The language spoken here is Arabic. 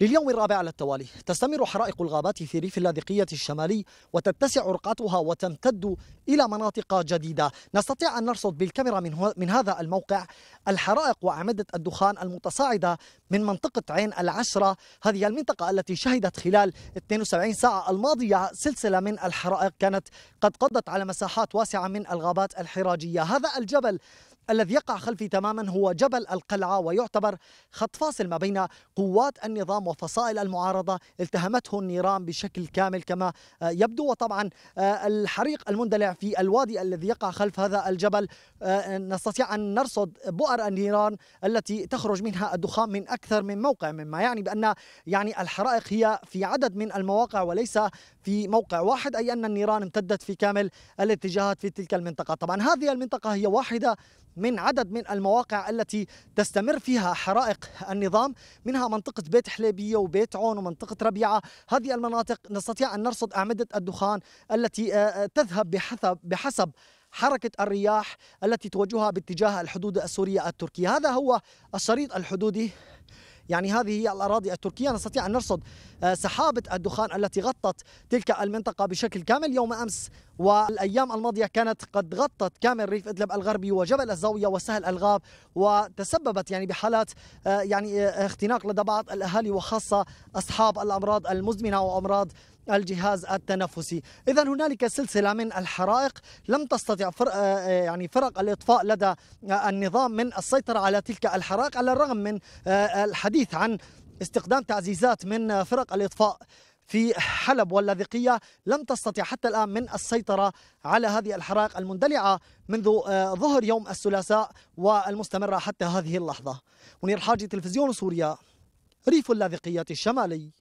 لليوم الرابع على التوالي تستمر حرائق الغابات في ريف اللاذقية الشمالي وتتسع رقعتها وتمتد إلى مناطق جديدة نستطيع أن نرصد بالكاميرا من, من هذا الموقع الحرائق وأعمدة الدخان المتصاعدة من منطقة عين العشرة هذه المنطقة التي شهدت خلال 72 ساعة الماضية سلسلة من الحرائق كانت قد قضت على مساحات واسعة من الغابات الحراجية هذا الجبل الذي يقع خلفي تماما هو جبل القلعة ويعتبر خط فاصل ما بين قوات النظام وفصائل المعارضة التهمته النيران بشكل كامل كما يبدو وطبعا آه، الحريق المندلع في الوادي الذي يقع خلف هذا الجبل آه، نستطيع أن نرصد بؤر النيران التي تخرج منها الدخان من أكثر من موقع مما يعني بأن يعني الحرائق هي في عدد من المواقع وليس في موقع واحد أي أن النيران امتدت في كامل الاتجاهات في تلك المنطقة طبعا هذه المنطقة هي واحدة من عدد من المواقع التي تستمر فيها حرائق النظام منها منطقة بيت حليبية وبيت عون ومنطقة ربيعة هذه المناطق نستطيع أن نرصد أعمدة الدخان التي آه، آه، تذهب بحسب, بحسب حركة الرياح التي توجهها باتجاه الحدود السورية التركية هذا هو الشريط الحدودي يعني هذه هي الأراضي التركية نستطيع أن نرصد آه، سحابة الدخان التي غطت تلك المنطقة بشكل كامل يوم أمس والأيام الماضية كانت قد غطت كامل ريف إدلب الغربي وجبل الزاوية وسهل الغاب وتسببت يعني بحالات آه، يعني آه، اختناق لدى بعض الأهالي وخاصة أصحاب الأمراض المزمنة وأمراض الجهاز التنفسي اذا هنالك سلسله من الحرائق لم تستطع فرق آه، يعني فرق الاطفاء لدى النظام من السيطره على تلك الحرائق على الرغم من آه، الحديث عن استخدام تعزيزات من فرق الاطفاء في حلب واللاذقية لم تستطع حتى الآن من السيطرة على هذه الحرائق المندلعة منذ آه، ظهر يوم الثلاثاء والمستمرة حتى هذه اللحظة منير حاجي تلفزيون سوريا ريف اللاذقية الشمالي